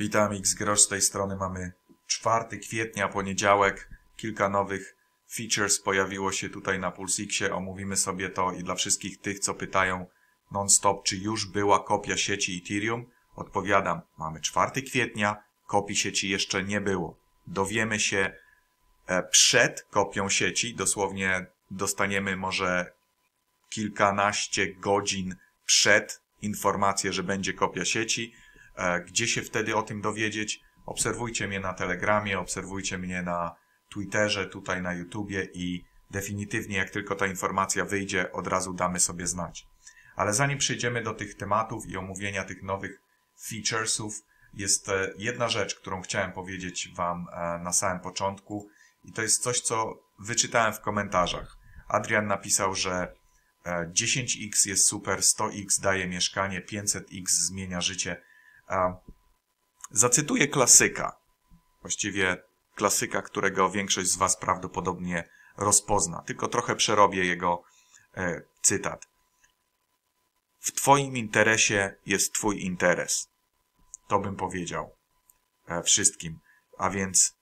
Witam Xgrosz z tej strony. Mamy 4 kwietnia, poniedziałek. Kilka nowych features pojawiło się tutaj na PulseXie. Omówimy sobie to i dla wszystkich tych, co pytają non-stop, czy już była kopia sieci Ethereum, odpowiadam. Mamy 4 kwietnia, kopii sieci jeszcze nie było. Dowiemy się e, przed kopią sieci, dosłownie dostaniemy może kilkanaście godzin przed informację, że będzie kopia sieci E, gdzie się wtedy o tym dowiedzieć? Obserwujcie mnie na Telegramie, obserwujcie mnie na Twitterze, tutaj na YouTubie i definitywnie jak tylko ta informacja wyjdzie, od razu damy sobie znać. Ale zanim przejdziemy do tych tematów i omówienia tych nowych featuresów, jest e, jedna rzecz, którą chciałem powiedzieć Wam e, na samym początku i to jest coś, co wyczytałem w komentarzach. Adrian napisał, że 10x jest super, 100x daje mieszkanie, 500x zmienia życie. Zacytuję klasyka, właściwie klasyka, którego większość z Was prawdopodobnie rozpozna, tylko trochę przerobię jego e, cytat. W Twoim interesie jest Twój interes. To bym powiedział e, wszystkim. A więc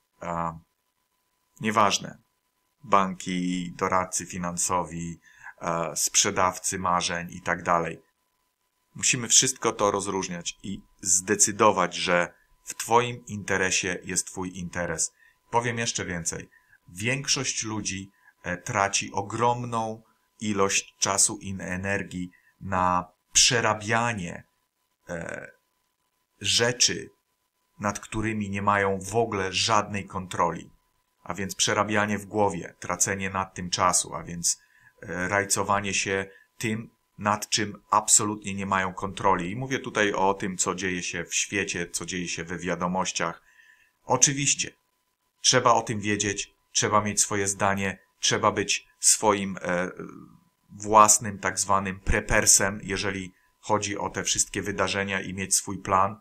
nieważne, banki, doradcy finansowi, e, sprzedawcy marzeń i tak dalej. Musimy wszystko to rozróżniać i zdecydować, że w Twoim interesie jest Twój interes. Powiem jeszcze więcej. Większość ludzi e, traci ogromną ilość czasu i energii na przerabianie e, rzeczy, nad którymi nie mają w ogóle żadnej kontroli. A więc przerabianie w głowie, tracenie nad tym czasu, a więc e, rajcowanie się tym, nad czym absolutnie nie mają kontroli. I mówię tutaj o tym, co dzieje się w świecie, co dzieje się we wiadomościach. Oczywiście, trzeba o tym wiedzieć, trzeba mieć swoje zdanie, trzeba być swoim e, własnym, tak zwanym prepersem, jeżeli chodzi o te wszystkie wydarzenia i mieć swój plan.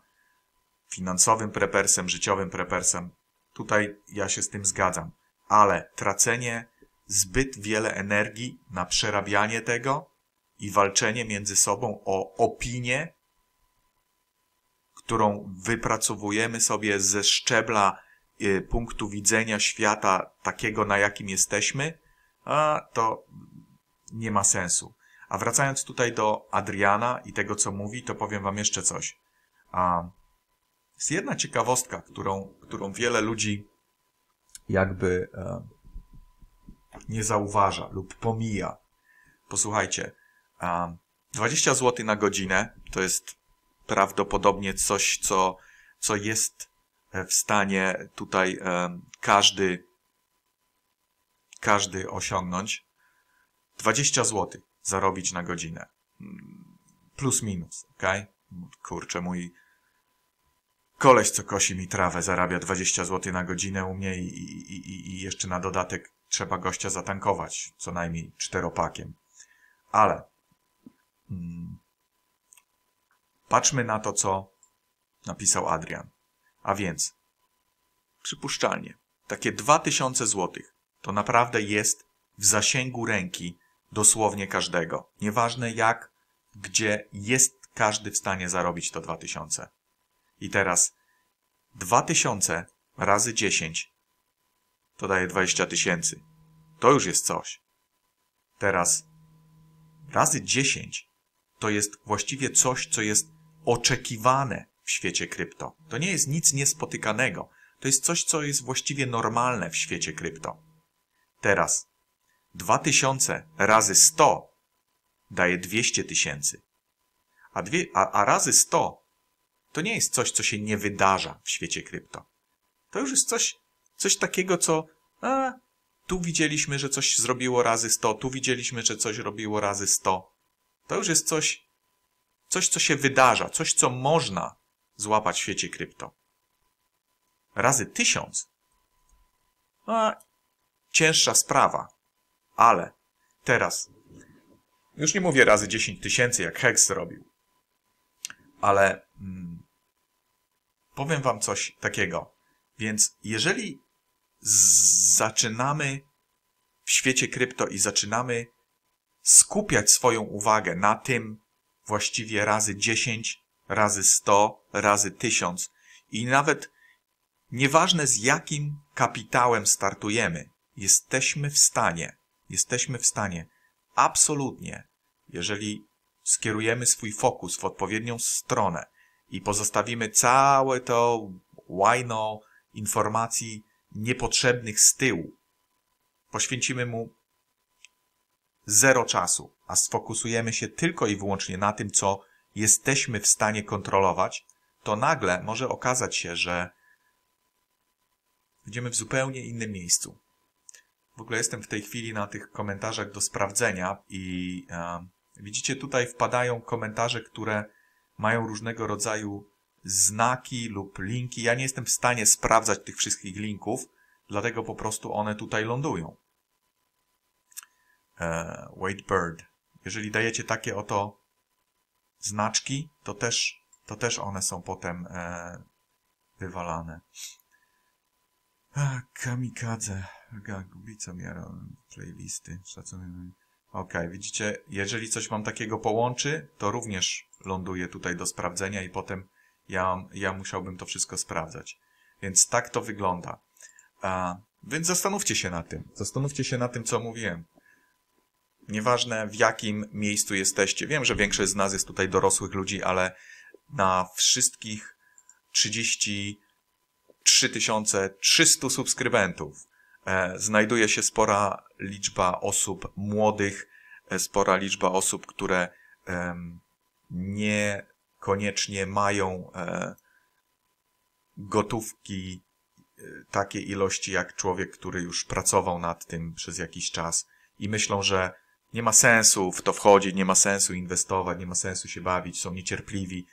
Finansowym prepersem, życiowym prepersem. Tutaj ja się z tym zgadzam, ale tracenie zbyt wiele energii na przerabianie tego, i walczenie między sobą o opinię, którą wypracowujemy sobie ze szczebla y, punktu widzenia świata takiego, na jakim jesteśmy, a to nie ma sensu. A wracając tutaj do Adriana i tego, co mówi, to powiem wam jeszcze coś. A jest jedna ciekawostka, którą, którą wiele ludzi jakby e, nie zauważa lub pomija. Posłuchajcie, 20 zł na godzinę to jest prawdopodobnie coś, co, co jest e, w stanie tutaj e, każdy, każdy osiągnąć. 20 zł zarobić na godzinę. Plus minus, ok? Kurczę, mój koleś, co kosi mi trawę, zarabia 20 zł na godzinę u mnie i, i, i, i jeszcze na dodatek trzeba gościa zatankować co najmniej czteropakiem. Ale Hmm. Patrzmy na to, co napisał Adrian. A więc, przypuszczalnie, takie 2000 zł to naprawdę jest w zasięgu ręki dosłownie każdego. Nieważne jak, gdzie jest każdy w stanie zarobić to 2000. I teraz 2000 razy 10 to daje 20 tysięcy. To już jest coś. Teraz razy 10 to jest właściwie coś, co jest oczekiwane w świecie krypto. To nie jest nic niespotykanego. To jest coś, co jest właściwie normalne w świecie krypto. Teraz 2000 razy 100 daje 200 tysięcy. A, a, a razy 100 to nie jest coś, co się nie wydarza w świecie krypto. To już jest coś, coś takiego, co a, tu widzieliśmy, że coś zrobiło razy 100, tu widzieliśmy, że coś robiło razy 100. To już jest coś, coś, co się wydarza, coś, co można złapać w świecie krypto. Razy tysiąc. No, cięższa sprawa, ale teraz, już nie mówię razy dziesięć tysięcy, jak Hex zrobił ale mm, powiem wam coś takiego. Więc jeżeli zaczynamy w świecie krypto i zaczynamy skupiać swoją uwagę na tym właściwie razy 10, razy 100, razy 1000 i nawet nieważne z jakim kapitałem startujemy, jesteśmy w stanie, jesteśmy w stanie absolutnie, jeżeli skierujemy swój fokus w odpowiednią stronę i pozostawimy całe to łajno informacji niepotrzebnych z tyłu, poświęcimy mu zero czasu, a sfokusujemy się tylko i wyłącznie na tym, co jesteśmy w stanie kontrolować, to nagle może okazać się, że będziemy w zupełnie innym miejscu. W ogóle jestem w tej chwili na tych komentarzach do sprawdzenia i e, widzicie tutaj wpadają komentarze, które mają różnego rodzaju znaki lub linki. Ja nie jestem w stanie sprawdzać tych wszystkich linków, dlatego po prostu one tutaj lądują e, Bird. Jeżeli dajecie takie oto znaczki, to też, to też one są potem e, wywalane. A, kamikadze. Gubica miara playlisty. Szacunek. Ok, widzicie, jeżeli coś mam takiego połączy, to również ląduje tutaj do sprawdzenia i potem ja, ja musiałbym to wszystko sprawdzać. Więc tak to wygląda. A, więc zastanówcie się na tym. Zastanówcie się na tym, co mówiłem. Nieważne w jakim miejscu jesteście. Wiem, że większość z nas jest tutaj dorosłych ludzi, ale na wszystkich 33 300 subskrybentów e, znajduje się spora liczba osób młodych, e, spora liczba osób, które niekoniecznie mają e, gotówki takiej ilości jak człowiek, który już pracował nad tym przez jakiś czas i myślą, że nie ma sensu w to wchodzić, nie ma sensu inwestować, nie ma sensu się bawić, są niecierpliwi.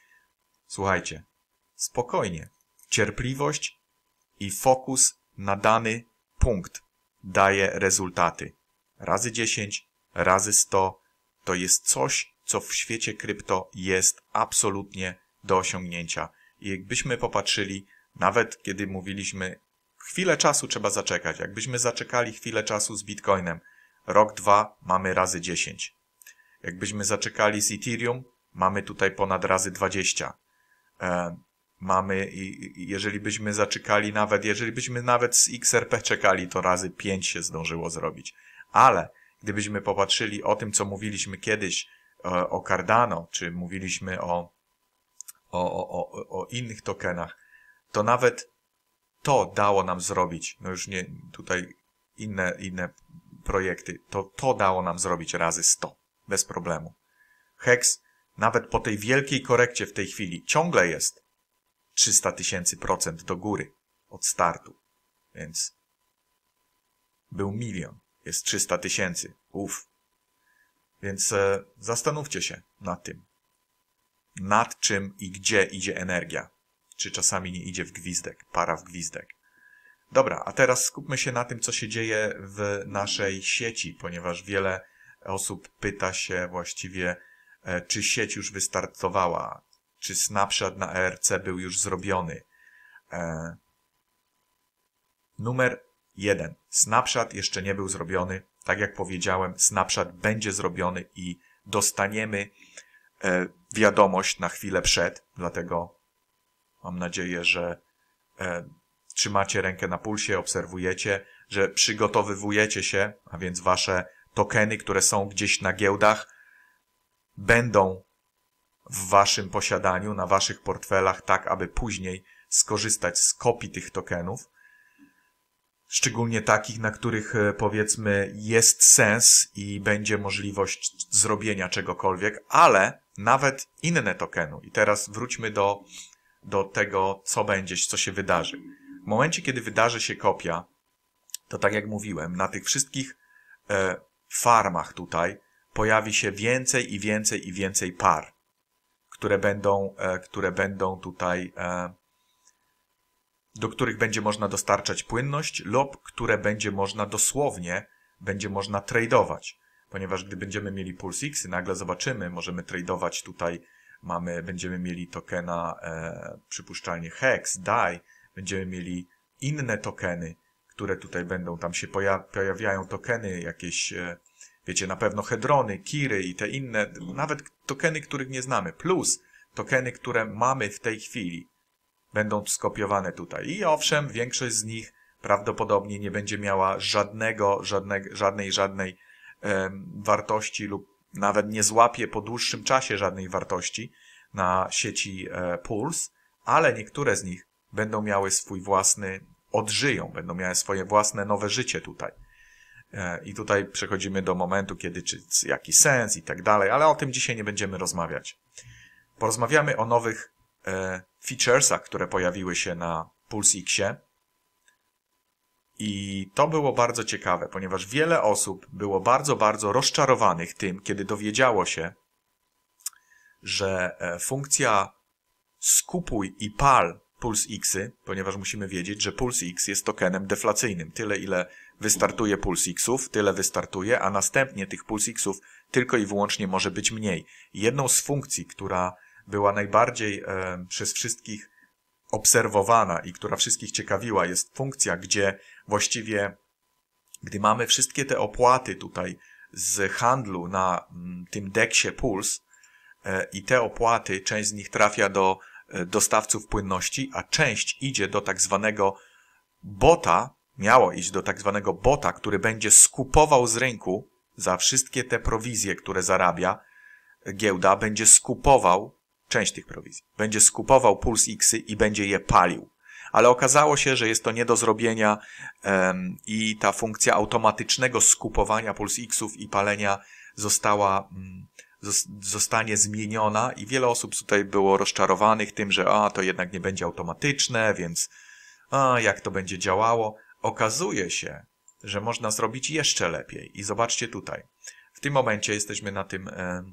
Słuchajcie, spokojnie. Cierpliwość i fokus na dany punkt daje rezultaty. Razy 10, razy 100 to jest coś, co w świecie krypto jest absolutnie do osiągnięcia. I jakbyśmy popatrzyli, nawet kiedy mówiliśmy, chwilę czasu trzeba zaczekać, jakbyśmy zaczekali chwilę czasu z bitcoinem – Rok, dwa mamy razy 10. Jakbyśmy zaczekali z Ethereum, mamy tutaj ponad razy 20. E, mamy, jeżeli byśmy zaczekali nawet, jeżeli byśmy nawet z XRP czekali, to razy 5 się zdążyło zrobić. Ale gdybyśmy popatrzyli o tym, co mówiliśmy kiedyś e, o Cardano, czy mówiliśmy o, o, o, o innych tokenach, to nawet to dało nam zrobić. No już nie, tutaj inne, inne projekty, to to dało nam zrobić razy 100 bez problemu. Hex nawet po tej wielkiej korekcie w tej chwili ciągle jest 300 tysięcy procent do góry od startu, więc był milion, jest 300 tysięcy, uff. Więc e, zastanówcie się nad tym, nad czym i gdzie idzie energia, czy czasami nie idzie w gwizdek, para w gwizdek. Dobra, a teraz skupmy się na tym, co się dzieje w naszej sieci, ponieważ wiele osób pyta się właściwie, e, czy sieć już wystartowała, czy snapshot na ERC był już zrobiony. E, numer jeden. Snapshot jeszcze nie był zrobiony. Tak jak powiedziałem, snapshot będzie zrobiony i dostaniemy e, wiadomość na chwilę przed, dlatego mam nadzieję, że trzymacie rękę na pulsie, obserwujecie, że przygotowywujecie się, a więc wasze tokeny, które są gdzieś na giełdach, będą w waszym posiadaniu, na waszych portfelach, tak aby później skorzystać z kopii tych tokenów. Szczególnie takich, na których e, powiedzmy jest sens i będzie możliwość zrobienia czegokolwiek, ale nawet inne tokenu. I teraz wróćmy do, do tego, co będzie, co się wydarzy. W momencie, kiedy wydarzy się kopia, to tak jak mówiłem, na tych wszystkich e, farmach tutaj pojawi się więcej i więcej i więcej par, które będą, e, które będą tutaj, e, do których będzie można dostarczać płynność lub które będzie można dosłownie, będzie można tradeować. Ponieważ gdy będziemy mieli Pulse X, nagle zobaczymy, możemy tradeować tutaj, mamy, będziemy mieli tokena e, przypuszczalnie Hex, DAI, będziemy mieli inne tokeny, które tutaj będą, tam się pojawiają tokeny jakieś, e, wiecie, na pewno hedrony, kiry i te inne, nawet tokeny, których nie znamy, plus tokeny, które mamy w tej chwili, będą skopiowane tutaj. I owszem, większość z nich prawdopodobnie nie będzie miała żadnego, żadne, żadnej, żadnej wartości lub nawet nie złapie po dłuższym czasie żadnej wartości na sieci e, Pulse, ale niektóre z nich będą miały swój własny, odżyją, będą miały swoje własne nowe życie tutaj. E, I tutaj przechodzimy do momentu, kiedy czy jaki sens i tak dalej, ale o tym dzisiaj nie będziemy rozmawiać. Porozmawiamy o nowych e, featuresach, które pojawiły się na Pulse Xie. I to było bardzo ciekawe, ponieważ wiele osób było bardzo, bardzo rozczarowanych tym, kiedy dowiedziało się, że e, funkcja skupuj i pal Puls Xy, ponieważ musimy wiedzieć, że Puls X jest tokenem deflacyjnym. Tyle, ile wystartuje Puls Xów, tyle wystartuje, a następnie tych Puls Xów tylko i wyłącznie może być mniej. Jedną z funkcji, która była najbardziej e, przez wszystkich obserwowana i która wszystkich ciekawiła, jest funkcja, gdzie właściwie, gdy mamy wszystkie te opłaty tutaj z handlu na m, mm, tym deksie Puls e, i te opłaty, część z nich trafia do E, dostawców płynności, a część idzie do tak zwanego bota, miało iść do tak zwanego bota, który będzie skupował z rynku za wszystkie te prowizje, które zarabia giełda, będzie skupował część tych prowizji, będzie skupował Puls Xy i będzie je palił. Ale okazało się, że jest to nie do zrobienia um, i ta funkcja automatycznego skupowania Puls X-ów i palenia została um, zostanie zmieniona i wiele osób tutaj było rozczarowanych tym, że a to jednak nie będzie automatyczne, więc a jak to będzie działało. Okazuje się, że można zrobić jeszcze lepiej i zobaczcie tutaj. W tym momencie jesteśmy na tym e,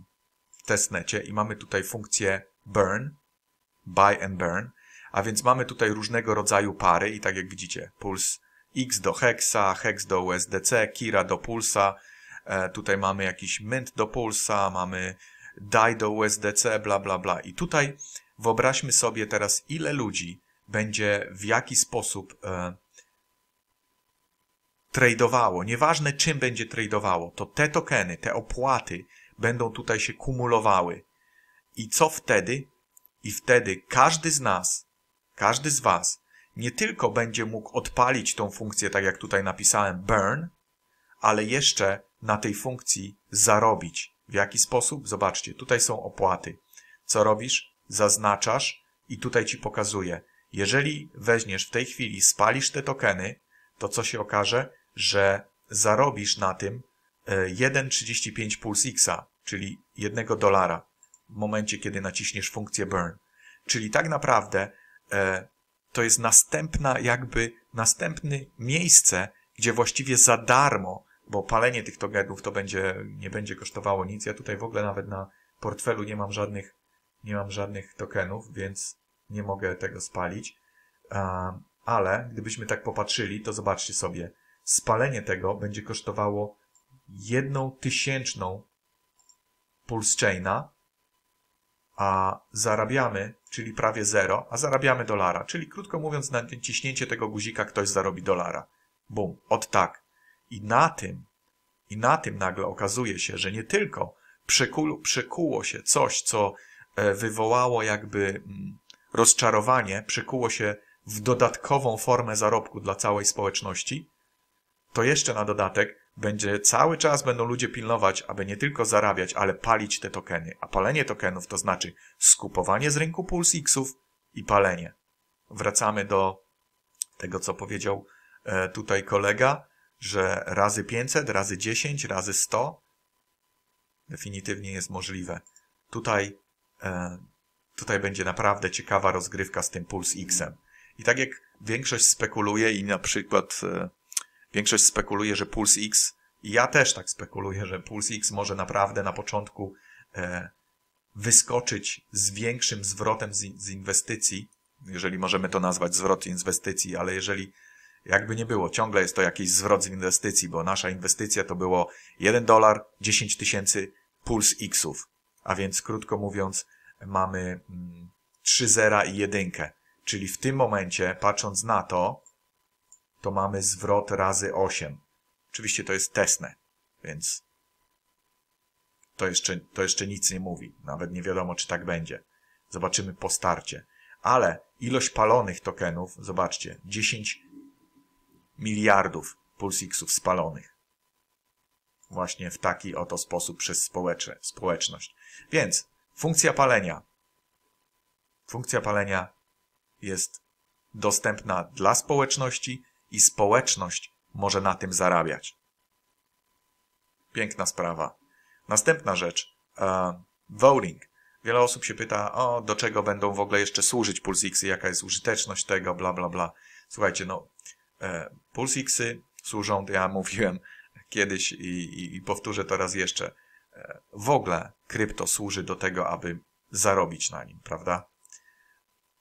testnecie i mamy tutaj funkcję burn, buy and burn, a więc mamy tutaj różnego rodzaju pary i tak jak widzicie, puls X do hexa, hex do USDC, Kira do pulsa, E, tutaj mamy jakiś Mint do Pulsa, mamy DAI do USDC, bla, bla, bla. I tutaj wyobraźmy sobie teraz, ile ludzi będzie w jaki sposób e, tradowało. Nieważne, czym będzie tradowało, to te tokeny, te opłaty będą tutaj się kumulowały. I co wtedy? I wtedy każdy z nas, każdy z Was, nie tylko będzie mógł odpalić tą funkcję, tak jak tutaj napisałem, burn, ale jeszcze na tej funkcji zarobić. W jaki sposób? Zobaczcie, tutaj są opłaty. Co robisz? Zaznaczasz i tutaj ci pokazuje. Jeżeli weźmiesz w tej chwili, spalisz te tokeny, to co się okaże? Że zarobisz na tym 1,35 e, pulsixa, czyli 1 dolara w momencie, kiedy naciśniesz funkcję burn. Czyli tak naprawdę e, to jest następna jakby, następne miejsce, gdzie właściwie za darmo bo palenie tych togetów to będzie, nie będzie kosztowało nic. Ja tutaj w ogóle nawet na portfelu nie mam żadnych, nie mam żadnych tokenów, więc nie mogę tego spalić. Ale gdybyśmy tak popatrzyli, to zobaczcie sobie, spalenie tego będzie kosztowało jedną tysięczną pulse chaina, a zarabiamy, czyli prawie zero, a zarabiamy dolara. Czyli krótko mówiąc, na ciśnięcie tego guzika ktoś zarobi dolara. Bum, od tak. I na tym, i na tym nagle okazuje się, że nie tylko przykuło, przykuło się coś, co e, wywołało jakby mm, rozczarowanie, przykuło się w dodatkową formę zarobku dla całej społeczności, to jeszcze na dodatek będzie cały czas będą ludzie pilnować, aby nie tylko zarabiać, ale palić te tokeny. A palenie tokenów to znaczy skupowanie z rynku Pulsixów i palenie. Wracamy do tego, co powiedział e, tutaj kolega że razy 500, razy 10, razy 100 definitywnie jest możliwe. Tutaj, e, tutaj będzie naprawdę ciekawa rozgrywka z tym Puls X-em. I tak jak większość spekuluje i na przykład e, większość spekuluje, że Puls X, i ja też tak spekuluję, że Puls X może naprawdę na początku e, wyskoczyć z większym zwrotem z inwestycji, jeżeli możemy to nazwać zwrot inwestycji, ale jeżeli jakby nie było, ciągle jest to jakiś zwrot z inwestycji, bo nasza inwestycja to było 1 dolar, 10 tysięcy puls xów, a więc krótko mówiąc mamy 3 mm, zera i jedynkę, czyli w tym momencie patrząc na to, to mamy zwrot razy 8. Oczywiście to jest testne, więc to jeszcze, to jeszcze nic nie mówi. Nawet nie wiadomo, czy tak będzie. Zobaczymy po starcie. Ale ilość palonych tokenów, zobaczcie, 10 miliardów pulsiksów spalonych. Właśnie w taki oto sposób przez społecze, społeczność. Więc funkcja palenia. Funkcja palenia jest dostępna dla społeczności i społeczność może na tym zarabiać. Piękna sprawa. Następna rzecz. E, voting. Wiele osób się pyta, o, do czego będą w ogóle jeszcze służyć pulsiksy, jaka jest użyteczność tego, bla, bla, bla. Słuchajcie, no, E, Pulsixy służą, ja mówiłem kiedyś i, i, i powtórzę to raz jeszcze, e, w ogóle krypto służy do tego, aby zarobić na nim, prawda?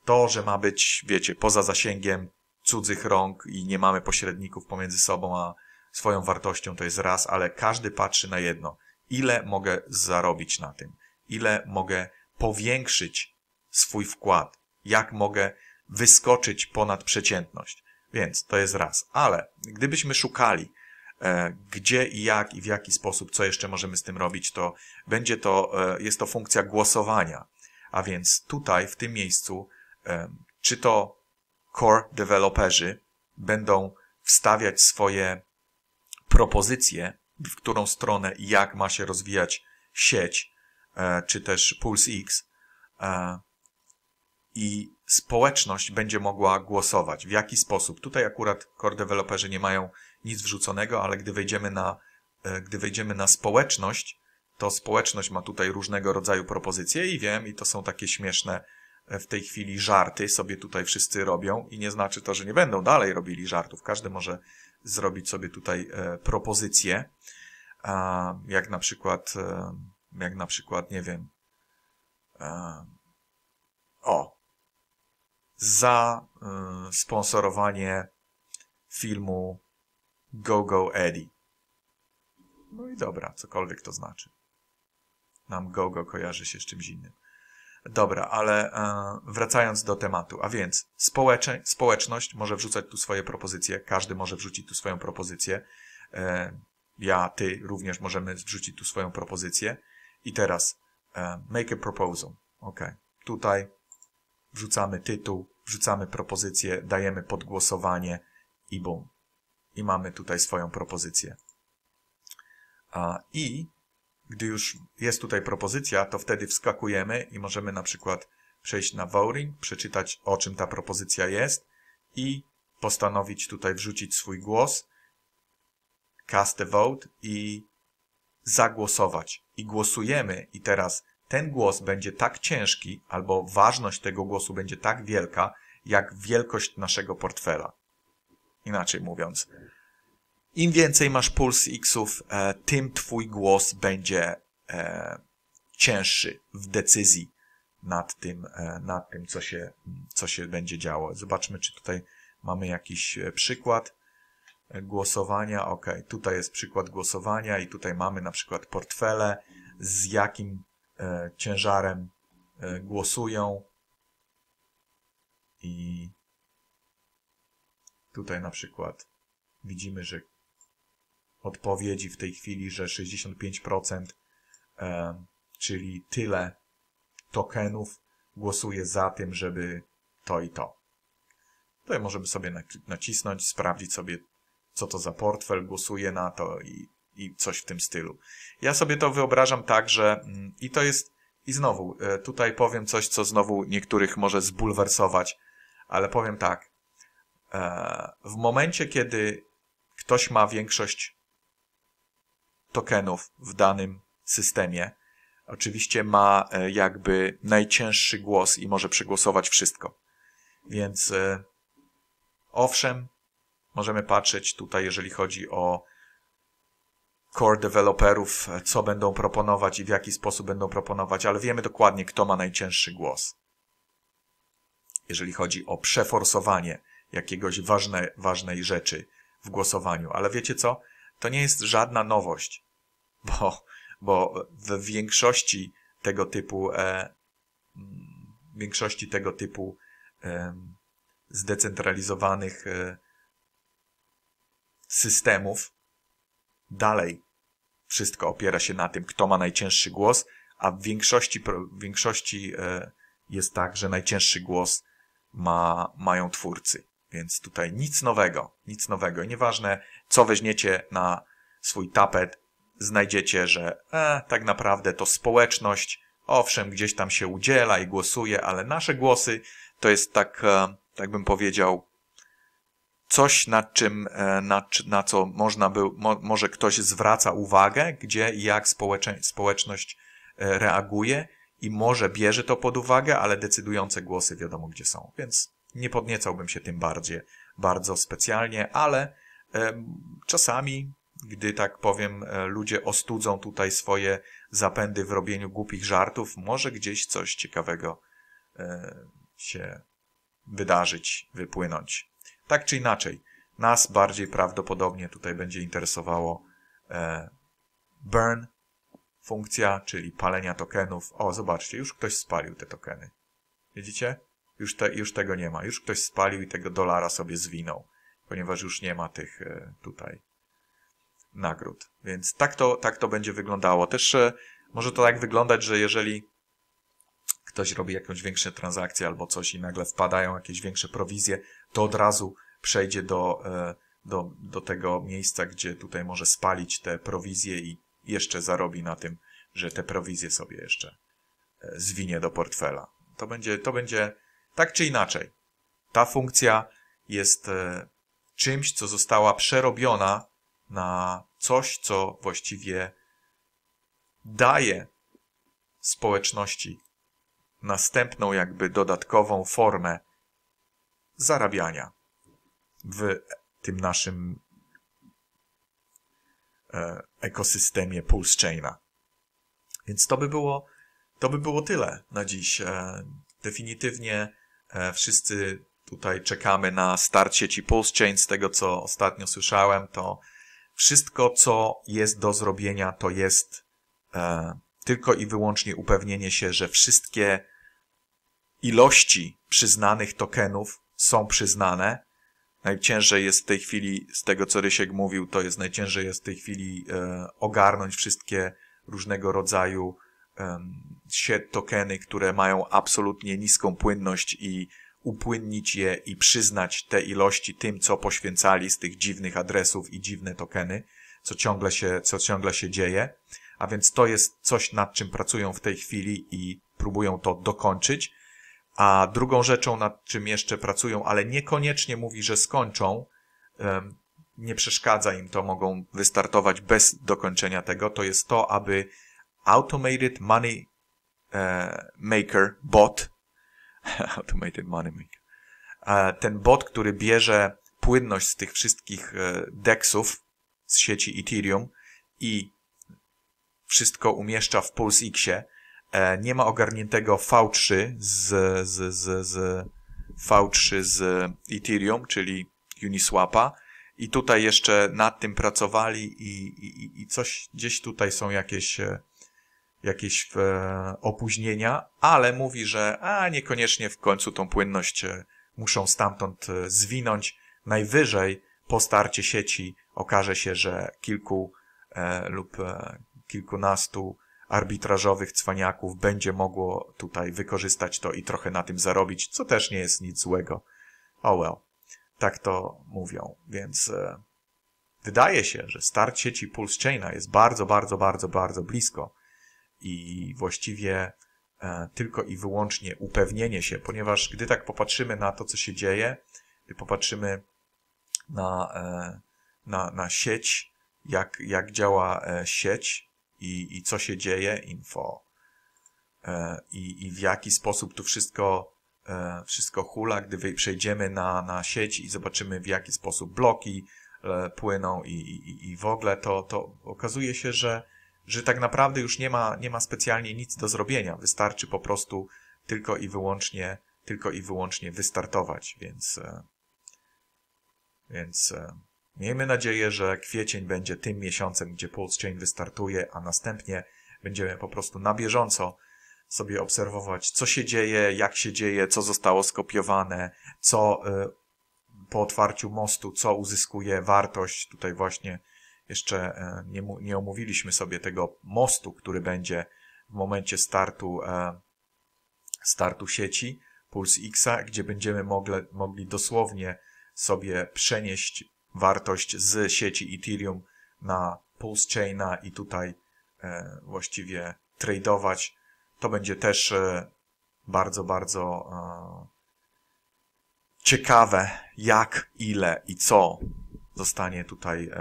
To, że ma być, wiecie, poza zasięgiem cudzych rąk i nie mamy pośredników pomiędzy sobą a swoją wartością, to jest raz, ale każdy patrzy na jedno. Ile mogę zarobić na tym? Ile mogę powiększyć swój wkład? Jak mogę wyskoczyć ponad przeciętność? Więc to jest raz. Ale gdybyśmy szukali, e, gdzie i jak i w jaki sposób, co jeszcze możemy z tym robić, to będzie to, e, jest to funkcja głosowania. A więc tutaj, w tym miejscu, e, czy to core developerzy będą wstawiać swoje propozycje, w którą stronę i jak ma się rozwijać sieć, czy też Pulse X. I społeczność będzie mogła głosować, w jaki sposób. Tutaj akurat core nie mają nic wrzuconego, ale gdy wejdziemy na, e, gdy wejdziemy na społeczność, to społeczność ma tutaj różnego rodzaju propozycje i wiem, i to są takie śmieszne e, w tej chwili żarty sobie tutaj wszyscy robią i nie znaczy to, że nie będą dalej robili żartów. Każdy może zrobić sobie tutaj e, propozycje, jak na przykład, jak na przykład, nie wiem, o, za y, sponsorowanie filmu Go Go Eddie. No i dobra, cokolwiek to znaczy. Nam Go Go kojarzy się z czymś innym. Dobra, ale e, wracając do tematu, a więc społecze, społeczność może wrzucać tu swoje propozycje, każdy może wrzucić tu swoją propozycję. E, ja, ty również możemy wrzucić tu swoją propozycję. I teraz e, make a proposal. Ok, tutaj Wrzucamy tytuł, wrzucamy propozycję, dajemy podgłosowanie i bum. I mamy tutaj swoją propozycję. A I gdy już jest tutaj propozycja, to wtedy wskakujemy i możemy na przykład przejść na voting, przeczytać o czym ta propozycja jest i postanowić tutaj wrzucić swój głos, cast a vote i zagłosować. I głosujemy i teraz ten głos będzie tak ciężki, albo ważność tego głosu będzie tak wielka, jak wielkość naszego portfela. Inaczej mówiąc, im więcej masz puls X-ów, e, tym twój głos będzie e, cięższy w decyzji nad tym, e, nad tym co, się, co się będzie działo. Zobaczmy, czy tutaj mamy jakiś e, przykład głosowania. Ok, tutaj jest przykład głosowania i tutaj mamy na przykład portfele, z jakim E, ciężarem e, głosują. I tutaj na przykład widzimy, że odpowiedzi w tej chwili, że 65%, e, czyli tyle tokenów głosuje za tym, żeby to i to. Tutaj możemy sobie nacisnąć, sprawdzić sobie, co to za portfel, głosuje na to i i coś w tym stylu. Ja sobie to wyobrażam tak, że mm, i to jest, i znowu, e, tutaj powiem coś, co znowu niektórych może zbulwersować, ale powiem tak. E, w momencie, kiedy ktoś ma większość tokenów w danym systemie, oczywiście ma e, jakby najcięższy głos i może przegłosować wszystko. Więc owszem, możemy patrzeć tutaj, jeżeli chodzi o core developerów, e, co będą proponować i w jaki sposób będą proponować, ale wiemy dokładnie, kto ma najcięższy głos. Jeżeli chodzi o przeforsowanie jakiegoś ważne, ważnej rzeczy w głosowaniu. Ale wiecie co? To nie jest żadna nowość, bo, bo w większości tego typu e, mm, większości tego typu e, zdecentralizowanych e, systemów Dalej, wszystko opiera się na tym, kto ma najcięższy głos, a w większości, w większości e, jest tak, że najcięższy głos ma, mają twórcy. Więc tutaj nic nowego, nic nowego. I nieważne, co weźmiecie na swój tapet, znajdziecie, że e, tak naprawdę to społeczność, owszem, gdzieś tam się udziela i głosuje, ale nasze głosy to jest tak, e, tak bym powiedział, coś, na czym, e, na, na co można był, mo, może ktoś zwraca uwagę, gdzie i jak społecze, społeczność e, reaguje i może bierze to pod uwagę, ale decydujące głosy wiadomo gdzie są. Więc nie podniecałbym się tym bardziej, bardzo specjalnie, ale e, czasami, gdy tak powiem, e, ludzie ostudzą tutaj swoje zapędy w robieniu głupich żartów, może gdzieś coś ciekawego e, się wydarzyć, wypłynąć. Tak czy inaczej, nas bardziej prawdopodobnie tutaj będzie interesowało e, burn funkcja, czyli palenia tokenów. O, zobaczcie, już ktoś spalił te tokeny. Widzicie? Już, te, już tego nie ma. Już ktoś spalił i tego dolara sobie zwinął, ponieważ już nie ma tych e, tutaj nagród. Więc tak to, tak to będzie wyglądało. Też e, może to tak wyglądać, że jeżeli ktoś robi jakąś większą transakcję albo coś i nagle wpadają jakieś większe prowizje, to od razu przejdzie do, e, do, do tego miejsca, gdzie tutaj może spalić te prowizje i jeszcze zarobi na tym, że te prowizje sobie jeszcze e, zwinie do portfela. To będzie, to będzie tak czy inaczej. Ta funkcja jest e, czymś, co została przerobiona na coś, co właściwie daje społeczności następną jakby dodatkową formę zarabiania w tym naszym e, ekosystemie Pulse Chaina. Więc to by było, to by było tyle na dziś. E, definitywnie e, wszyscy tutaj czekamy na start sieci Pulse Chain. Z tego, co ostatnio słyszałem, to wszystko, co jest do zrobienia, to jest tylko i wyłącznie upewnienie się, że wszystkie ilości przyznanych tokenów są przyznane. Najciężej jest w tej chwili, z tego co Rysiek mówił, to jest najciężej jest w tej chwili e, ogarnąć wszystkie różnego rodzaju e, sied tokeny, które mają absolutnie niską płynność i upłynnić je i przyznać te ilości tym, co poświęcali z tych dziwnych adresów i dziwne tokeny, co ciągle się, co ciągle się dzieje. A więc to jest coś, nad czym pracują w tej chwili i próbują to dokończyć. A drugą rzeczą, nad czym jeszcze pracują, ale niekoniecznie mówi, że skończą, nie przeszkadza im to, mogą wystartować bez dokończenia tego, to jest to, aby Automated Money e, Maker bot, Automated Money Maker, e, ten bot, który bierze płynność z tych wszystkich e, DEXów z sieci Ethereum i wszystko umieszcza w Pulse Xie. E, nie ma ogarniętego V3 z, z, z, z V3 z Ethereum, czyli Uniswapa. I tutaj jeszcze nad tym pracowali i, i, i coś, gdzieś tutaj są jakieś, e, jakieś e, opóźnienia, ale mówi, że a niekoniecznie w końcu tą płynność muszą stamtąd zwinąć. Najwyżej po starcie sieci okaże się, że kilku lub kilkunastu arbitrażowych cwaniaków będzie mogło tutaj wykorzystać to i trochę na tym zarobić, co też nie jest nic złego. Oh well, tak to mówią, więc e, wydaje się, że start sieci Pulse Chaina jest bardzo, bardzo, bardzo, bardzo blisko i właściwie e, tylko i wyłącznie upewnienie się, ponieważ gdy tak popatrzymy na to, co się dzieje, gdy popatrzymy na, e, na, na sieć, jak, jak działa e, sieć, i, i co się dzieje, info. E, I, I w jaki sposób tu wszystko, e, wszystko hula, gdy przejdziemy na, na sieć i zobaczymy w jaki sposób bloki e, płyną i, i, i w ogóle, to, to okazuje się, że, że tak naprawdę już nie ma, nie ma specjalnie nic do zrobienia. Wystarczy po prostu tylko i wyłącznie, tylko i wyłącznie wystartować, więc, więc Miejmy nadzieję, że kwiecień będzie tym miesiącem, gdzie Pulse Chain wystartuje, a następnie będziemy po prostu na bieżąco sobie obserwować, co się dzieje, jak się dzieje, co zostało skopiowane, co y, po otwarciu mostu, co uzyskuje wartość. Tutaj właśnie jeszcze e, nie, nie omówiliśmy sobie tego mostu, który będzie w momencie startu, e, startu sieci Pulse X, gdzie będziemy mogli dosłownie sobie przenieść wartość z sieci Ethereum na Pulse Chaina i tutaj e, właściwie tradeować. To będzie też e, bardzo, bardzo e, ciekawe, jak, ile i co zostanie tutaj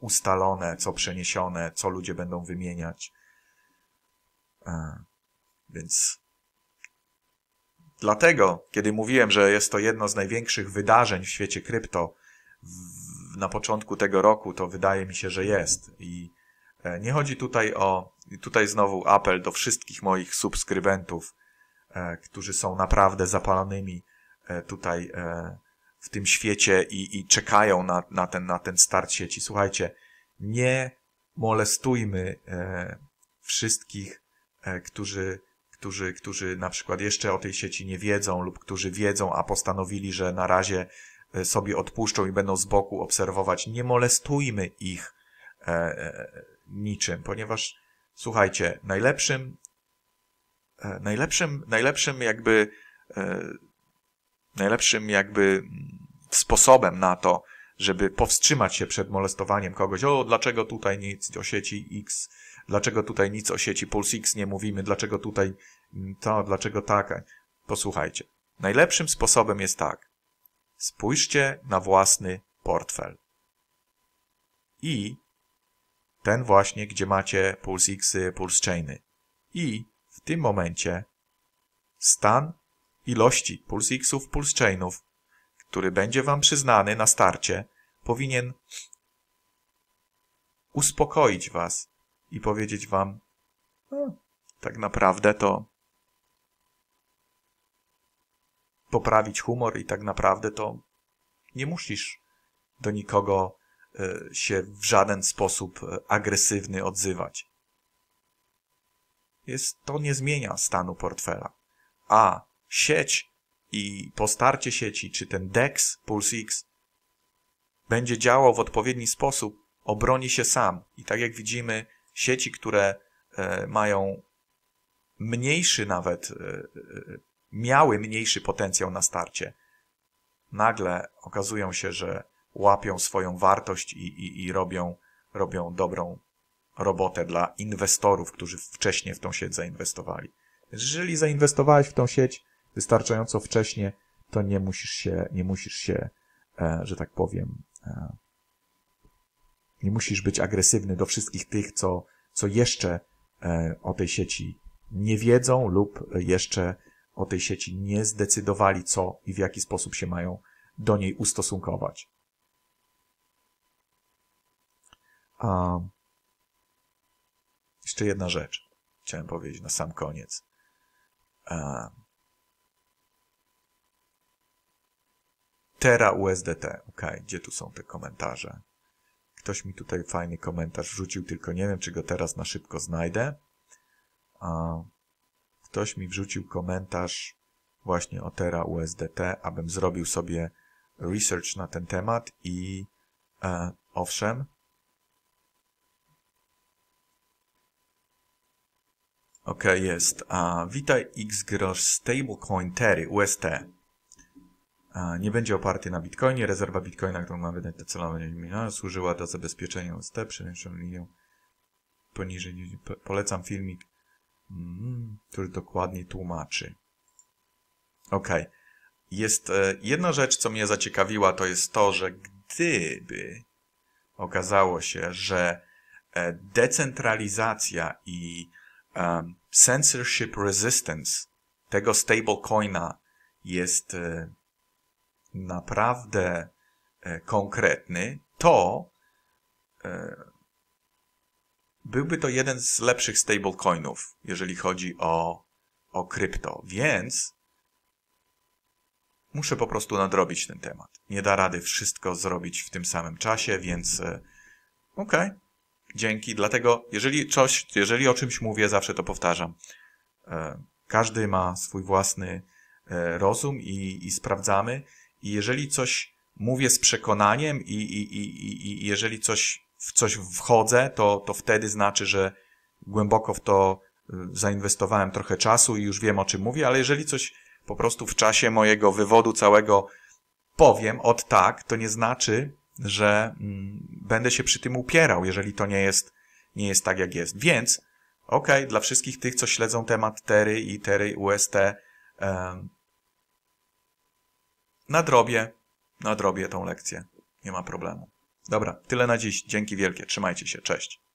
ustalone, co przeniesione, co ludzie będą wymieniać. Więc dlatego, kiedy mówiłem, że jest to jedno z największych wydarzeń w świecie krypto, na początku tego roku, to wydaje mi się, że jest. I e, nie chodzi tutaj o, tutaj znowu apel do wszystkich moich subskrybentów, e, którzy są naprawdę zapalonymi e, tutaj w tym świecie i, i czekają na, na, ten, na ten start sieci. Słuchajcie, nie molestujmy wszystkich, którzy, którzy, którzy na przykład jeszcze o tej sieci nie wiedzą lub którzy wiedzą, a postanowili, że na razie E, sobie odpuszczą i będą z boku obserwować. Nie molestujmy ich e, e, niczym, ponieważ słuchajcie, najlepszym, najlepszym, najlepszym jakby, najlepszym jakby mm, sposobem na to, żeby powstrzymać się przed molestowaniem kogoś. O, dlaczego tutaj nic o sieci X, dlaczego tutaj nic o sieci Pulse X nie mówimy, dlaczego tutaj mm, to, dlaczego taka. Posłuchajcie. Najlepszym sposobem jest tak. Spójrzcie na własny portfel. I ten właśnie, gdzie macie Pulse X, Pulse Chainy. I w tym momencie stan ilości Pulse X-ów, Pulse Chainów, który będzie Wam przyznany na starcie, powinien uspokoić Was i powiedzieć Wam, no, tak naprawdę to poprawić humor i tak naprawdę to nie musisz do nikogo e, się w żaden sposób e, agresywny odzywać. Jest, to nie zmienia stanu portfela. A sieć i postarcie sieci, czy ten DEX Pulse X będzie działał w odpowiedni sposób, obroni się sam. I tak jak widzimy, sieci, które e, mają mniejszy nawet miały mniejszy potencjał na starcie, nagle okazują się, że łapią swoją wartość i, i, i robią, robią dobrą robotę dla inwestorów, którzy wcześniej w tą sieć zainwestowali. Jeżeli zainwestowałeś w tą sieć wystarczająco wcześnie, to nie musisz się, nie musisz się, e, że tak powiem, e, nie musisz być agresywny do wszystkich tych, co, co jeszcze e, o tej sieci nie wiedzą lub jeszcze o tej sieci nie zdecydowali, co i w jaki sposób się mają do niej ustosunkować. A jeszcze jedna rzecz chciałem powiedzieć na sam koniec. A... Tera USDT. Ok, gdzie tu są te komentarze? Ktoś mi tutaj fajny komentarz rzucił, tylko nie wiem, czy go teraz na szybko znajdę. A... Ktoś mi wrzucił komentarz właśnie o Terra USDT, abym zrobił sobie research na ten temat i e, owszem, OK, jest. A, witaj Xgrosz Stablecoin Terry UST. nie będzie oparty na Bitcoinie. Rezerwa Bitcoina, którą ma wydać docelowo, służyła do zabezpieczenia UST. Przeniesią linię poniżej. Polecam filmik Mm, który dokładnie tłumaczy. Ok. Jest e, jedna rzecz, co mnie zaciekawiła, to jest to, że gdyby okazało się, że e, decentralizacja i e, censorship resistance tego stablecoina jest naprawdę konkretny, to byłby to jeden z lepszych stablecoinów, jeżeli chodzi o, o krypto. Więc muszę po prostu nadrobić ten temat. Nie da rady wszystko zrobić w tym samym czasie, więc e, okej, okay, dzięki. Dlatego, jeżeli, coś, jeżeli o czymś mówię, zawsze to powtarzam. E, każdy ma swój własny e, rozum i, i sprawdzamy. I jeżeli coś mówię z przekonaniem i, i, i, i jeżeli coś w coś wchodzę, to, to wtedy znaczy, że głęboko w to y, zainwestowałem trochę czasu i już wiem o czym mówię, ale jeżeli coś po prostu w czasie mojego wywodu całego powiem od tak, to nie znaczy, że mm, będę się przy tym upierał, jeżeli to nie jest, nie jest tak jak jest. Więc, okej, okay, dla wszystkich tych, co śledzą temat Tery i Tery UST, nadrobię, nadrobię tą lekcję. Nie ma problemu. Dobra, tyle na dziś. Dzięki wielkie. Trzymajcie się. Cześć.